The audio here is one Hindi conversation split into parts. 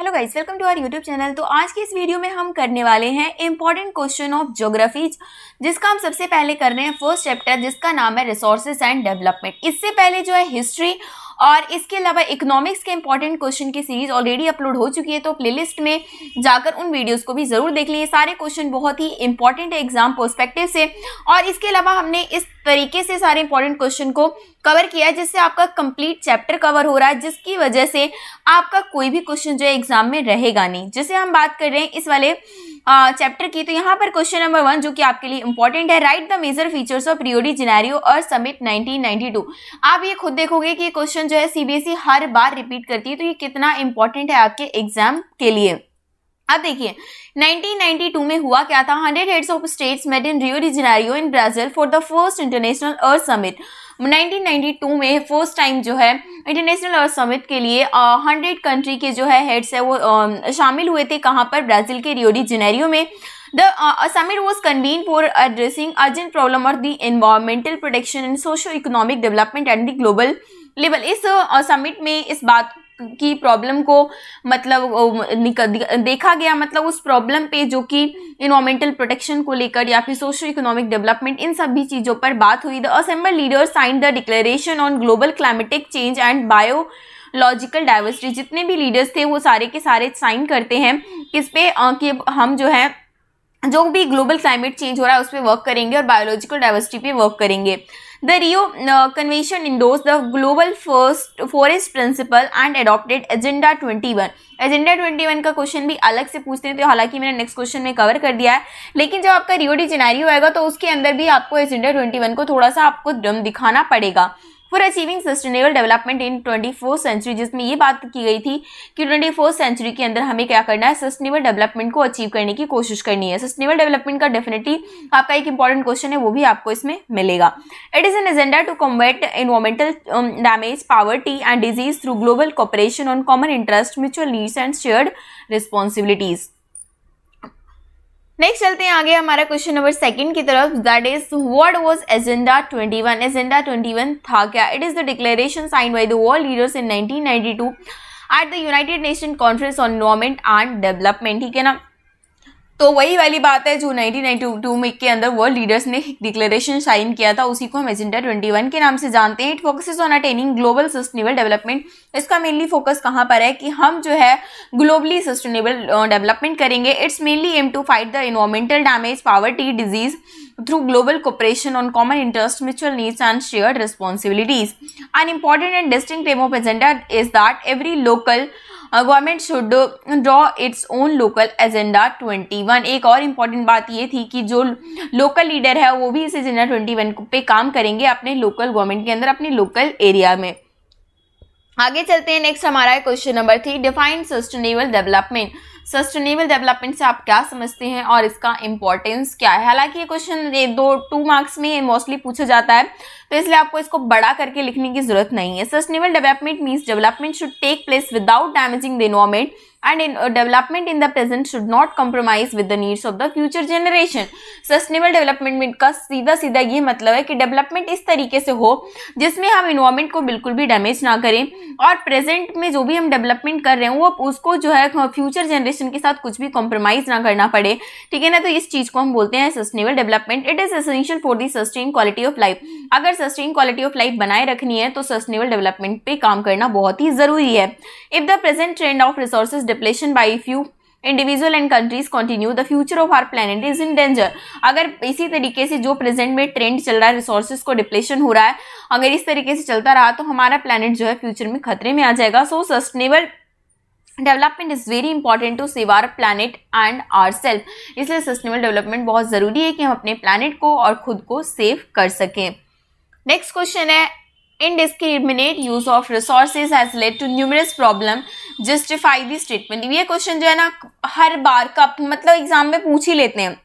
Hello guys welcome to our YouTube channel तो आज की इस वीडियो में हम करने वाले हैं इंपॉर्टेंट क्वेश्चन ऑफ ज्योग्राफी जिसका हम सबसे पहले कर रहे हैं फर्स्ट चैप्टर जिसका नाम है रिसोर्सेज एंड डेवलपमेंट इससे पहले जो है हिस्ट्री और इसके अलावा इकोनॉमिक्स के इंपॉर्टेंट क्वेश्चन की सीरीज ऑलरेडी अपलोड हो चुकी है तो प्लेलिस्ट में जाकर उन वीडियोस को भी जरूर देख लें सारे क्वेश्चन बहुत ही इंपॉर्टेंट है एग्जाम पर्सपेक्टिव से और इसके अलावा हमने इस तरीके से सारे इंपॉर्टेंट क्वेश्चन को कवर किया है जिससे आपका कंप्लीट चैप्टर कवर हो रहा है जिसकी वजह से आपका कोई भी क्वेश्चन जो है एग्जाम में रहेगा नहीं जिसे हम बात कर रहे हैं इस वाले चैप्टर की तो यहाँ पर क्वेश्चन नंबर वन जो कि आपके लिए इंपॉर्टेंट है right the major features of Rio de Janeiro और समिट 1992 आप ये खुद देखोगे कि क्वेश्चन जो है सीबीएसई e हर बार रिपीट करती है तो ये कितना इंपॉर्टेंट है आपके एग्जाम के लिए अब देखिए 1992 में हुआ क्या था hundred heads of states made in Rio de Janeiro in Brazil for the first international earth summit 1992 में फर्स्ट टाइम जो है इंटरनेशनल और समिट के लिए हंड्रेड uh, कंट्री के जो है हेड्स है वो um, शामिल हुए थे कहाँ पर ब्राज़ील के रियोडी जनेरियो में the summit was convene for addressing urgent problem और the environmental protection and socio economic development and the global level इस समिट uh, में इस बात की प्रॉब्लम को मतलब देखा गया मतलब उस प्रॉब्लम पे जो कि इन्वायरमेंटल प्रोटेक्शन को लेकर या फिर सोशो इकोनॉमिक डेवलपमेंट इन सभी चीज़ों पर बात हुई the assemble leaders sign the declaration on global climatic change and biological diversity जितने भी लीडर्स थे वो सारे के सारे साइन करते हैं किस पे कि हम जो है जो भी ग्लोबल क्लाइमेट चेंज हो रहा है उस पर वर्क करेंगे और बायोलॉजिकल डाइवर्सिटी पे वर्क करेंगे the Rio convention endorse the global first forest principle and adopted agenda 21 agenda 21 का क्वेश्चन भी अलग से पूछते थे तो हालांकि मैंने नेक्स्ट क्वेश्चन में कवर कर दिया है लेकिन जब आपका रियोडी जेनारी होगा तो उसके अंदर भी आपको एजेंडा वन को थोड़ा सा आपको दम दिखाना पड़ेगा for achieving sustainable development in twenty fourth century जिसमें ये बात की गई थी कि ट्वेंटी फोर्थ सेंचुरी के अंदर हमें क्या करना है सस्टेनेबल डेवलपमेंट को अचीव करने की कोशिश करनी है सस्टेनेबल डेवलपमेंट का डेफिनेटली आपका एक इंपॉर्टेंट क्वेश्चन है वो भी आपको इसमें मिलेगा it is an agenda to combat environmental damage poverty and disease through global cooperation on common interest mutual needs and shared responsibilities next चलते हैं आगे हमारा क्वेश्चन नंबर सेकंड की तरफ that is what was agenda 21 agenda 21 था क्या it is the declaration sign by the world leaders in 1992 at the United Nation conference on environment and development ठीक है ना तो वही वाली बात है जो 1992 में के अंदर वर्ल्ड लीडर्स ने डिक्लेरेशन साइन किया था उसी को हम एजेंडा 21 के नाम से जानते हैं it focuses on attaining global sustainable development इसका मेनली फोकस कहाँ पर है कि हम जो है ग्लोबली सस्टेनेबल डेवलपमेंट करेंगे it's mainly aim to fight the environmental damage poverty disease through global cooperation on common interest mutual needs and share responsibilities An important and distinct item of agenda is that every local government should draw its own local agenda 21 एक और इम्पॉर्टेंट बात ये थी कि जो लोकल लीडर है वो भी इस एजेंडा 21 पे काम करेंगे अपने लोकल गवर्नमेंट के अंदर अपने लोकल एरिया में आगे चलते हैं नेक्स्ट हमारा है question number three define sustainable development sustainable development से आप क्या समझते हैं और इसका इंपॉर्टेंस क्या है हालांकि ये क्वेश्चन ये दो टू मार्क्स में मोस्टली पूछा जाता है तो इसलिए आपको इसको बड़ा करके लिखने की जरूरत नहीं है sustainable development means development should take place without damaging the environment and in, uh, development in the present should not compromise with the needs of the future generation sustainable development का सीधा सीधा ये मतलब है कि डेवलपमेंट इस तरीके से हो जिसमें हम इन्वायरमेंट को बिल्कुल भी डैमेज ना करें और प्रेजेंट में जो भी हम डेवलपमेंट कर रहे हैं वो उसको जो है फ्यूचर जनरेशन के साथ कुछ भी कॉम्प्रोमाइज़ ना करना पड़े ठीक है ना तो इस चीज़ को हम बोलते हैं sustainable development it is essential for the sustain quality of life अगर सस्टेन क्वालिटी ऑफ लाइफ बनाए रखनी है तो सस्टेनेबल डेवलपमेंट पे काम करना बहुत ही ज़रूरी है if the present trend of resources depletion by few individual and countries continue the future of our planet is in danger अगर इसी तरीके से जो प्रेजेंट में ट्रेंड चल रहा है रिसोर्सेज को डिप्लेशन हो रहा है अगर इस तरीके से चलता रहा तो हमारा प्लानट जो है फ्यूचर में खतरे में आ जाएगा so sustainable development is very important to save our planet and our self इसलिए सस्टेनेबल डेवलपमेंट बहुत ज़रूरी है कि हम अपने प्लानट को और खुद को सेव कर सकें नेक्स्ट क्वेश्चन है indiscriminate use of resources has led to numerous problem justify the statement ये क्वेश्चन जो है ना हर बार का मतलब एग्जाम में पूछ ही लेते हैं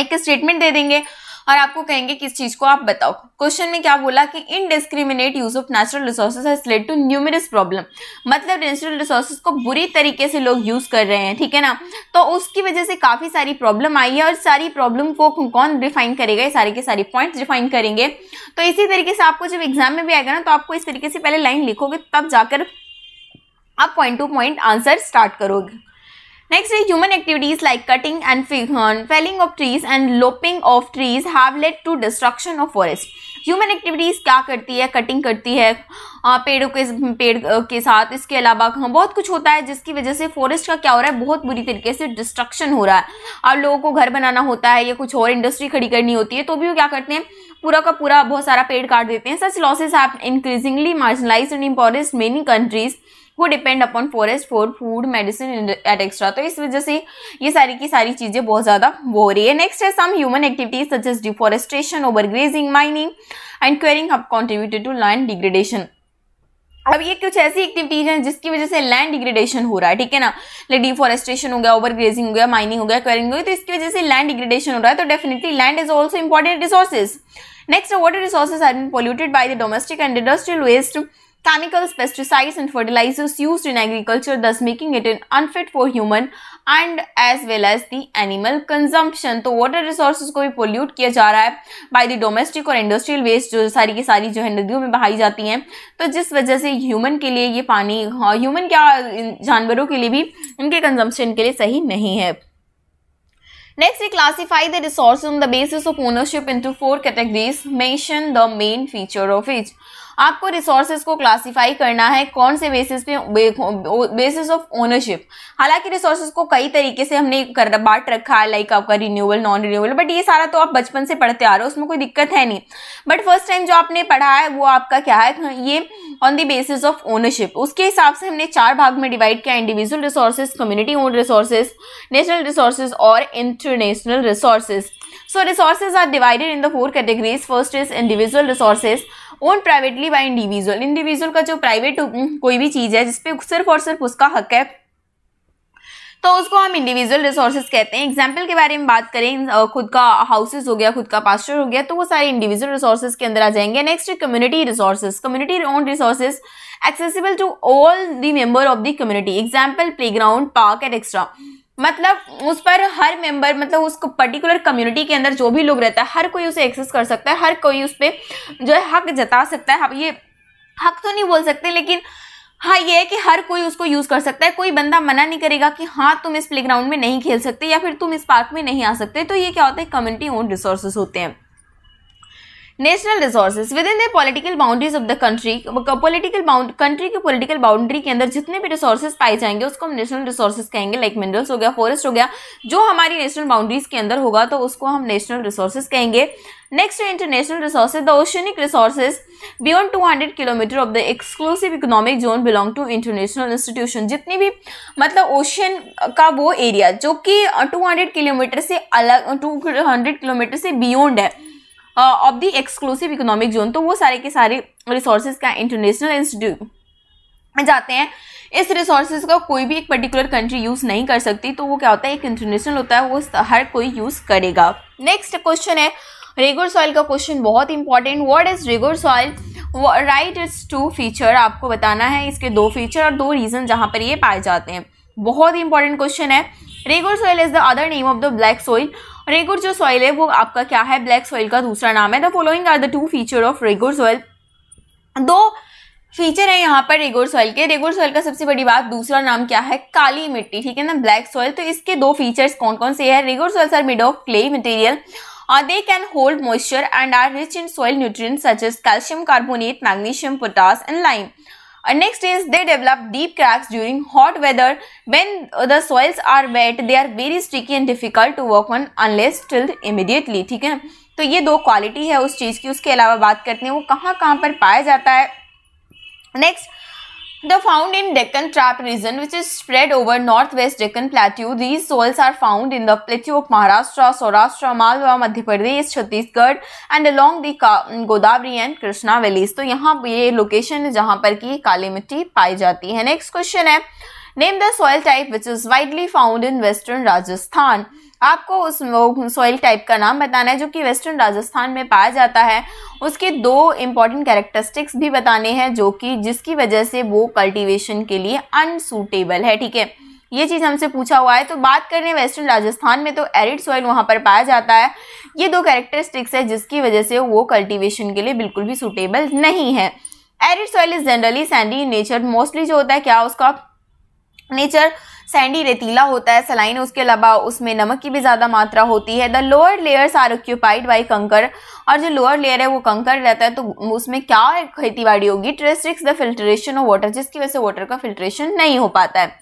एक स्टेटमेंट दे देंगे और आपको कहेंगे किस चीज को आप बताओ क्वेश्चन में क्या बोला कि indiscriminate use of natural resources has led to numerous problem मतलब नेचुरल रिसोर्सेज को बुरी तरीके से लोग यूज कर रहे हैं ठीक है ना तो उसकी वजह से काफी सारी प्रॉब्लम आई है और सारी प्रॉब्लम को कौन डिफाइन करेगा ये सारे के सारे पॉइंट्स डिफाइन करेंगे तो इसी तरीके से आपको जब एग्जाम में भी आएगा ना तो आपको इस तरीके से पहले लाइन लिखोगे तब जाकर आप point to point answer start करोगे Next is human activities like cutting and uh, felling of trees and lopping of trees have led to destruction of forest. Human activities क्या करती है कटिंग करती है पेड़ों के पेड़ के साथ इसके अलावा हाँ, बहुत कुछ होता है जिसकी वजह से फॉरेस्ट का क्या हो रहा है बहुत बुरी तरीके से डिस्ट्रक्शन हो रहा है और लोगों को घर बनाना होता है या कुछ और इंडस्ट्री खड़ी करनी होती है तो भी वो क्या करते हैं पूरा का पूरा बहुत सारा पेड़ काट देते हैं सच लॉसेज आप increasingly marginalise in forest many countries who depend upon forest for food medicine etcetera तो इस वजह से ये सारी की सारी चीज़ें बहुत ज़्यादा वो हो रही है नेक्स्ट है some human activities such as deforestation over grazing mining and quarrying have contributed to land degradation अब ये कुछ ऐसी एक्टिविटीज हैं जिसकी वजह से लैंड डिग्रेडेशन हो रहा है ठीक है ना डिफॉरेस्टेशन हो गया ओवर ग्रेजिंग हो गया माइनिंग हो गया क्वेरिंग हो गया तो इसकी वजह से लैंड डिग्रेडेशन हो रहा है तो definitely land is also important resources next water resources are been polluted by the domestic and industrial waste chemicals, pesticides and fertilizers used in agriculture thus making it an unfit for human and as well as the animal consumption. तो water resources को भी pollute किया जा रहा है by the domestic or industrial waste जो सारी की सारी जो है नदियों में बहाई जाती हैं तो जिस वजह से human के लिए ये पानी human क्या जानवरों के लिए भी इनके consumption के लिए सही नहीं है Next, we classify the resources on the basis of ownership into four categories. Mention the main feature of each. आपको रिसोर्सेज को क्लासीफाई करना है कौन से बेसिस पे बेसिस ऑफ ओनरशिप हालांकि रिसोर्सेज को कई तरीके से हमने कर बांट रखा है लाइक आपका रिन्यूएबल नॉन रिन्यूएबल बट ये सारा तो आप बचपन से पढ़ते आ रहे हो उसमें कोई दिक्कत है नहीं बट फर्स्ट टाइम जो आपने पढ़ा है वो आपका क्या है ये on the basis of ownership उसके हिसाब से हमने चार भाग में डिवाइड किया individual resources community own resources national resources और international resources so resources are divided in the four categories first is individual resources own privately by individual individual का जो प्राइवेट हम्म, कोई भी चीज़ है जिसपे सिर्फ और सिर्फ उसका हक है तो उसको हम इंडिविजुअल रिसोर्सेज कहते हैं एग्जाम्पल के बारे में बात करें खुद का हाउसेज हो गया खुद का पास्टर हो गया तो वो सारे इंडिविजुअल रिसोर्सेज के अंदर आ जाएंगे next community resources community own resources accessible to all the member of the community example play ground park and etcetera मतलब उस पर हर मेंबर मतलब उसको पर्टिकुलर कम्युनिटी के अंदर जो भी लोग रहता है हर कोई उसे एक्सेस कर सकता है हर कोई उस पर जो है हक जता सकता है ये हक तो नहीं बोल सकते लेकिन हाँ ये है कि हर कोई उसको यूज़ कर सकता है कोई बंदा मना नहीं करेगा कि हाँ तुम इस प्लेग्राउंड में नहीं खेल सकते या फिर तुम इस पार्क में नहीं आ सकते तो ये क्या होता है कम्युनिटी ओन रिसोर्सेज होते हैं national resources within the political boundaries of the country political country के पॉलिटिकल बाउंड्री के अंदर जितने भी रिसोर्सेज पाए जाएंगे उसको हम नेशनल रिसोर्सेज कहेंगे लाइक मिनरल्स हो गया फॉरेस्ट हो गया जो हमारी नेशनल बाउंड्रीज के अंदर होगा तो उसको हम नेशनल रिसोर्सेज कहेंगे next international resources the oceanic resources beyond hundred kilometre of the exclusive economic zone belong to international institution जितनी भी मतलब ओशन का वो एरिया जो कि टू हंड्रेड किलोमीटर से अलग टू हंड्रेड किलोमीटर से बियॉन्ड है of the exclusive economic zone तो वो सारे के सारे रिसोर्सेज का इंटरनेशनल इंस्टीट्यूट में जाते हैं इस रिसोर्सेज का कोई भी एक पर्टिकुलर कंट्री यूज़ नहीं कर सकती तो वो क्या होता है एक इंटरनेशनल होता है वो हर कोई यूज़ करेगा नेक्स्ट क्वेश्चन है रेगुलर सॉइल का क्वेश्चन बहुत important word is regular soil right it's two feature आपको बताना है इसके दो फीचर और दो रीज़न जहाँ पर ये पाए जाते हैं बहुत ही इंपॉर्टेंट क्वेश्चन है regular soil is the other name of the black soil और रेगुर जो सॉइल है वो आपका क्या है ब्लैक सॉइल का दूसरा नाम है the following are the two feature of regur soil दो फीचर है यहाँ पर रेगोर सॉइल के रेगोर सॉइल का सबसे बड़ी बात दूसरा नाम क्या है काली मिट्टी ठीक है ना ब्लैक सॉइल तो इसके दो फीचर्स कौन कौन से है regur soils are made of clay material और they can hold moisture and are rich in soil nutrients such as calcium carbonate magnesium potash and lime And next is they develop deep cracks during hot weather. When the soils are wet, they are very sticky and difficult to work on unless tilled immediately. ठीक है तो ये दो क्वालिटी है उस चीज़ की उसके अलावा बात करते हैं वो कहाँ कहाँ पर पाया जाता है next They're found in Deccan Trap region, which is spread over northwest Deccan Plateau. These soils are found in the plateau of Maharashtra, Saurashtra, Malwa, Madhya Pradesh, Chhattisgarh and along the Godavari and Krishna valleys. तो यहाँ ये लोकेशन है जहाँ पर की काली मिट्टी पाई जाती है नेक्स्ट क्वेश्चन है name the soil type which is widely found in western Rajasthan आपको उस सॉइल टाइप का नाम बताना है जो कि वेस्टर्न राजस्थान में पाया जाता है उसके दो इम्पॉर्टेंट कैरेक्टरिस्टिक्स भी बताने हैं जो कि जिसकी वजह से वो कल्टीवेशन के लिए अनसूटेबल है ठीक है ये चीज़ हमसे पूछा हुआ है तो बात कर रहे हैं वेस्टर्न राजस्थान में तो एरिड सॉइल वहाँ पर पाया जाता है ये दो कैरेक्टरिस्टिक्स है जिसकी वजह से वो कल्टीवेशन के लिए बिल्कुल भी सूटेबल नहीं है arid soil is generally sandy nature mostly जो होता है क्या उसका नेचर सैंडी रेतीला होता है सलाइन उसके अलावा उसमें नमक की भी ज़्यादा मात्रा होती है the lower layers are occupied by kankar और जो लोअर लेयर है वो कंकर रहता है तो उसमें क्या खेती बाड़ी होगी restricts the filtration of water जिसकी वजह से वाटर का फिल्ट्रेशन नहीं हो पाता है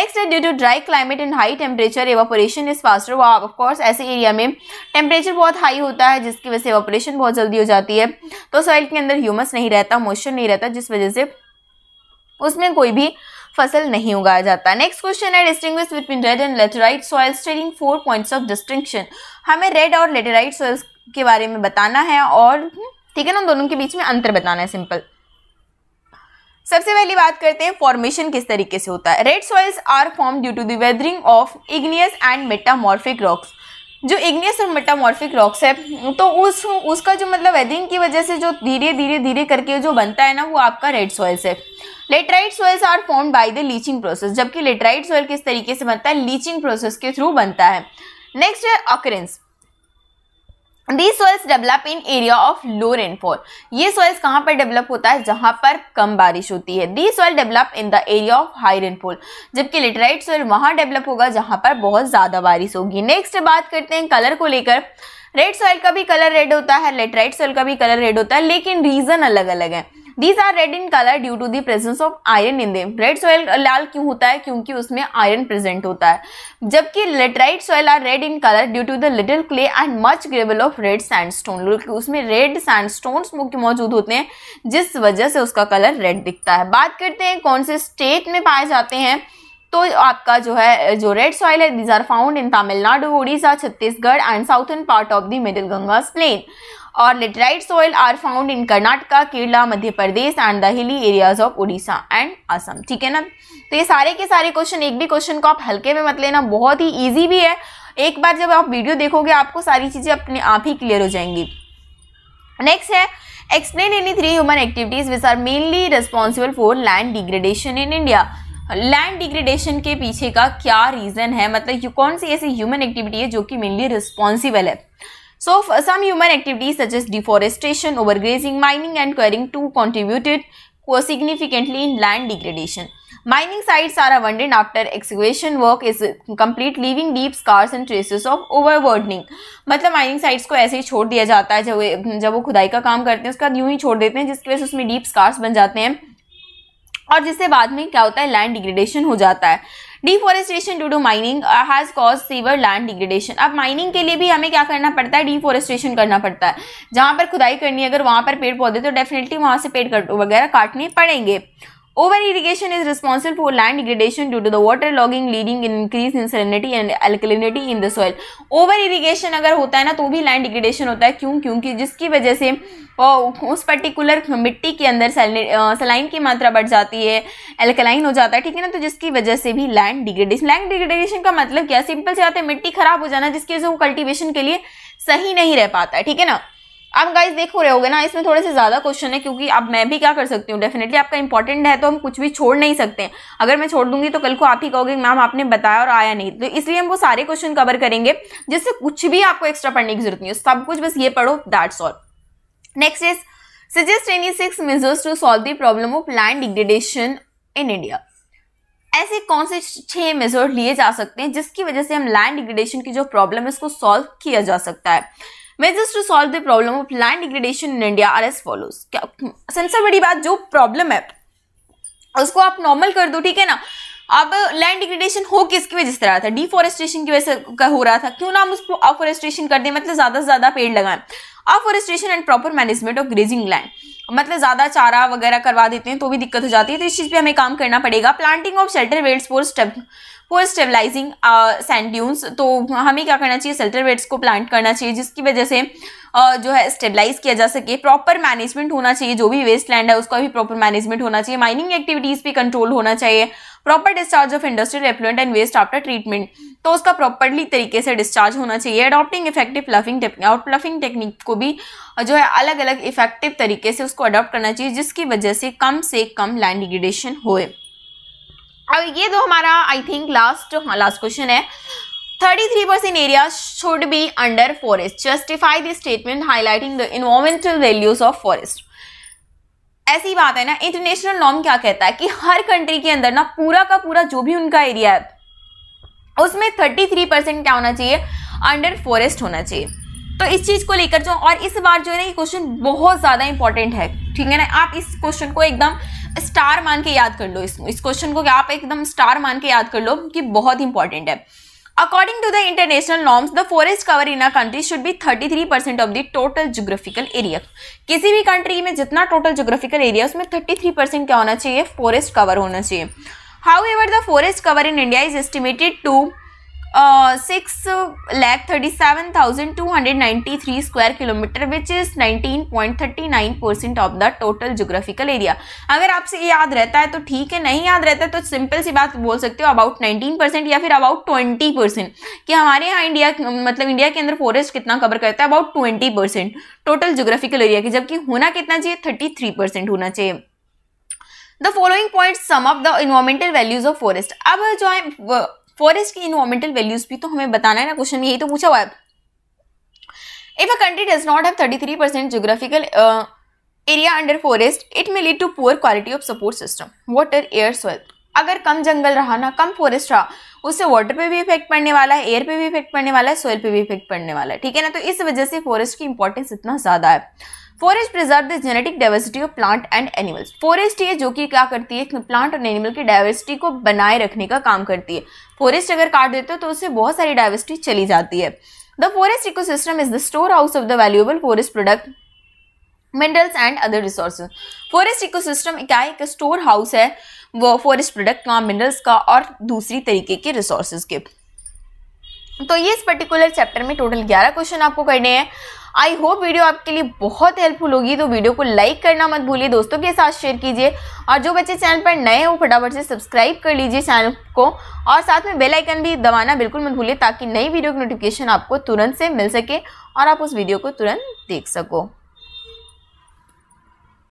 नेक्स्ट है due to dry climate and high temperature evaporation is faster वहाँ ऑफकोर्स ऐसे एरिया में टेम्परेचर बहुत हाई होता है जिसकी वजह से एवापोरेशन बहुत जल्दी हो जाती है तो सॉइल के अंदर ह्यूमस नहीं रहता मॉइस्चर नहीं रहता जिस वजह से उसमें कोई भी फसल नहीं उगाया जाता नेक्स्ट क्वेश्चन है distinguish between red and laterite soil stating four points of distinction हमें रेड और लेटेराइट सॉइल्स के बारे में बताना है और हम्म, ठीक है ना दोनों के बीच में अंतर बताना है सिंपल सबसे पहली बात करते हैं फॉर्मेशन किस तरीके से होता है red soils are form due to weathering weathering of igneous and metamorphic rocks जो इग्नियस और मेटामॉर्फिक रॉक्स है तो उस उसका जो मतलब वेदरिंग की वजह से जो धीरे धीरे धीरे करके जो बनता है ना वो आपका रेड सॉइल्स है laterite soils are form by the leaching process जबकि लेटराइट सोयल किस तरीके से बनता है लीचिंग प्रोसेस के थ्रू बनता है नेक्स्ट है occurrence these soils develop in area of low rainfall ये सॉइल्स कहाँ पर डेवलप होता है जहाँ पर कम बारिश होती है the soil develop in the area of high rainfall जबकि लेटराइट सोयल वहाँ डेवलप होगा जहाँ पर बहुत ज़्यादा बारिश होगी नेक्स्ट बात करते हैं कलर को लेकर रेड सॉइल का भी कलर रेड होता है लेटराइट सॉइल का भी कलर रेड होता है लेकिन रीज़न अलग अलग है these are red in colour due to the presence of iron in them red soil लाल क्यों होता है क्योंकि उसमें आयरन प्रेजेंट होता है जबकि laterite soil are red in colour due to the little clay and much gravel of red sandstone उसमें रेड सैंडस्टोन्स मुख्य मौजूद होते हैं जिस वजह से उसका कलर रेड दिखता है बात करते हैं कौन से स्टेट में पाए जाते हैं तो आपका जो है जो रेड सॉइल है these are found in Tamil Nadu Orissa Chhattisgarh and southern part of the middle Ganga plain और laterite soil are found in Karnataka Kerala Madhya Pradesh and the hilly areas of Orissa and Assam ठीक है ना तो ये सारे के सारे क्वेश्चन एक भी क्वेश्चन को आप हल्के में मत लेना बहुत ही ईजी भी है एक बार जब आप वीडियो देखोगे आपको सारी चीज़ें अपने आप ही क्लियर हो जाएंगी नेक्स्ट है explain any three human activities which are mainly responsible for land degradation in India land degradation के पीछे का क्या रीजन है मतलब कौन सी ऐसी ह्यूमन एक्टिविटी है जो कि मेनली रिस्पॉन्सिबल है so some human activities suggest deforestation overgrazing mining and quarrying to contributed significantly in land degradation mining sites are अवंडेड after excavation work is complete leaving deep scars and traces of over burdening मतलब माइनिंग साइट्स को ऐसे ही छोड़ दिया जाता है जब जब वो खुदाई का काम करते हैं उसका बाद यूँ ही छोड़ देते हैं जिसकी वजह से उसमें डीप स्कार्स बन जाते हैं और जिससे बाद में क्या होता है लैंड डिग्रेडेशन हो जाता है deforestation due to mining has caused severe land degradation अब माइनिंग के लिए भी हमें क्या करना पड़ता है डिफॉरेस्टेशन करना पड़ता है जहाँ पर खुदाई करनी है अगर वहाँ पर पेड़ पौधे तो डेफिनेटली वहाँ से पेड़ वगैरह काटने पड़ेंगे Over irrigation is responsible for land degradation due to the water logging leading in increase in salinity and alkalinity in the soil. Over irrigation अगर होता है ना तो भी land degradation होता है क्यों क्योंकि जिसकी वजह से उस particular मिट्टी के अंदर saline की मात्रा बढ़ जाती है alkaline हो जाता है ठीक है ना तो जिसकी वजह से भी land degradation. Land degradation का मतलब क्या सिंपल से आते हैं मिट्टी खराब हो जाना जिसकी वजह से वो cultivation के लिए सही नहीं रह पाता है ठीक है ना आप गाइज देख रहे होगे ना इसमें थोड़े से ज़्यादा क्वेश्चन है क्योंकि अब मैं भी क्या कर सकती हूँ डेफिनेटली आपका इंपॉर्टेंट है तो हम कुछ भी छोड़ नहीं सकते अगर मैं छोड़ दूंगी तो कल को आप ही कहोगे मैम आपने बताया और आया नहीं तो इसलिए हम वो सारे क्वेश्चन कवर करेंगे जिससे कुछ भी आपको एक्स्ट्रा पढ़ने की जरूरत नहीं है सब कुछ बस ये पढ़ो that's all next is any six measures to solve the problem of land degradation in India ऐसे कौन से छह मेजर लिए जा सकते हैं जिसकी वजह से हम लैंड डिग्रेडेशन की जो प्रॉब्लम है उसको सॉल्व किया जा सकता है measures to solve the problem of land degradation in India are as follows क्या सबसे बड़ी बात जो प्रॉब्लम है उसको आप नॉर्मल कर दो ठीक है ना अब लैंड डिग्रेडेशन हो किसकी वजह से रहा था डिफॉरेस्टेशन की वजह से हो रहा था क्यों ना हम उसको अफॉरेस्टेशन कर दें मतलब ज़्यादा से ज़्यादा पेड़ लगाएं afforestation and proper management of grazing land मतलब ज़्यादा चारा वगैरह करवा देते हैं तो भी दिक्कत हो जाती है तो इस चीज़ पे हमें काम करना पड़ेगा planting of shelter weld spores for stabilising sand dunes तो हमें क्या करना चाहिए सेल्टर वेट्स को प्लांट करना चाहिए जिसकी वजह से uh, जो है स्टेबलाइज किया जा सके प्रॉपर मैनेजमेंट होना चाहिए जो भी वेस्ट लैंड है उसका भी प्रॉपर मैनेजमेंट होना चाहिए माइनिंग एक्टिविटीज़ भी कंट्रोल होना चाहिए proper discharge of industrial effluent and waste after treatment तो उसका प्रॉपरली तरीके से डिस्चार्ज होना चाहिए अडॉप्टिंग इफेक्टिव प्लफिंग टेक्निक और प्लफिंग टेक्निक को भी जो है अलग अलग इफेक्टिव तरीके से उसको अडॉप्ट करना चाहिए जिसकी वजह से कम से कम लैंड डिग्रेडेशन होए अब ये तो हमारा I think last last question है 33% area should be under forest justify the statement highlighting the environmental values of forest ऐसी बात है ना इंटरनेशनल नॉर्म क्या कहता है कि हर कंट्री के अंदर ना पूरा का पूरा जो भी उनका एरिया है उसमें 33 परसेंट क्या होना चाहिए अंडर फॉरेस्ट होना चाहिए तो इस चीज़ को लेकर जो और इस बार जो है ना ये क्वेश्चन बहुत ज़्यादा इंपॉर्टेंट है ठीक है ना आप इस क्वेश्चन को एकदम स्टार मान के याद कर लो इस इस क्वेश्चन को आप एकदम स्टार मान के याद कर लो कि बहुत इंपॉर्टेंट है according to the international norms the forest cover in a country should be 33% of the total geographical area किसी भी कंट्री में जितना टोटल जोग्राफिकल एरिया उसमें 33% क्या होना चाहिए फॉरेस्ट कवर होना चाहिए however the forest cover in India is estimated to six lakh thirty seven thousand two hundred ninety three square kilometre which is nineteen point thirty nine percent of the total geographical area अगर आपसे याद रहता है तो ठीक है नहीं याद रहता है तो सिंपल सी बात बोल सकते हो अबाउट नाइनटीन परसेंट या फिर अबाउट ट्वेंटी परसेंट कि हमारे यहाँ इंडिया मतलब इंडिया के अंदर फॉरेस्ट कितना कवर करता है about twenty percent total geographical area की जबकि होना कितना चाहिए थर्टी थ्री परसेंट होना चाहिए the following point some of the environmental values of forest अब जो है फॉरेस्ट की इन्वायरमेंटल वैल्यूज भी तो हमें बताना है ना क्वेश्चन में यही तो पूछा हुआ है if a country does not have 33 percent geographical area under forest it may lead to poor quality of support system water air soil अगर कम जंगल रहा ना कम फॉरेस्ट रहा उससे वाटर पे भी इफेक्ट पड़ने वाला है एयर पे भी इफेक्ट पड़ने वाला है सोयल पे भी इफेक्ट पड़ने वाला है ठीक है ना तो इस वजह से फॉरेस्ट की इंपॉर्टेंस इतना ज़्यादा है forest preserve the genetic diversity of plant and animals forest ये जो कि क्या करती है प्लांट और एनिमल की डाइवर्सिटी को बनाए रखने का काम करती है फॉरेस्ट अगर काट देते हो तो उससे बहुत सारी डाइवर्सिटी चली जाती है the forest eco system is the store house of the valuable forest product minerals and other resource forest eco system क्या एक स्टोर हाउस है वो फॉरेस्ट प्रोडक्ट का मिनरल्स का और दूसरी तरीके के रिसोर्सेज के तो ये इस पर्टिकुलर चैप्टर में टोटल ग्यारह क्वेश्चन आपको करने हैं आई होप वीडियो आपके लिए बहुत हेल्पफुल होगी तो वीडियो को लाइक करना मत भूलिए दोस्तों के साथ शेयर कीजिए और जो बच्चे चैनल पर नए हो फटाफट से सब्सक्राइब कर लीजिए चैनल को और साथ में बेल आइकन भी दबाना बिल्कुल मत भूलिए ताकि नई वीडियो की नोटिफिकेशन आपको तुरंत से मिल सके और आप उस वीडियो को तुरंत देख सको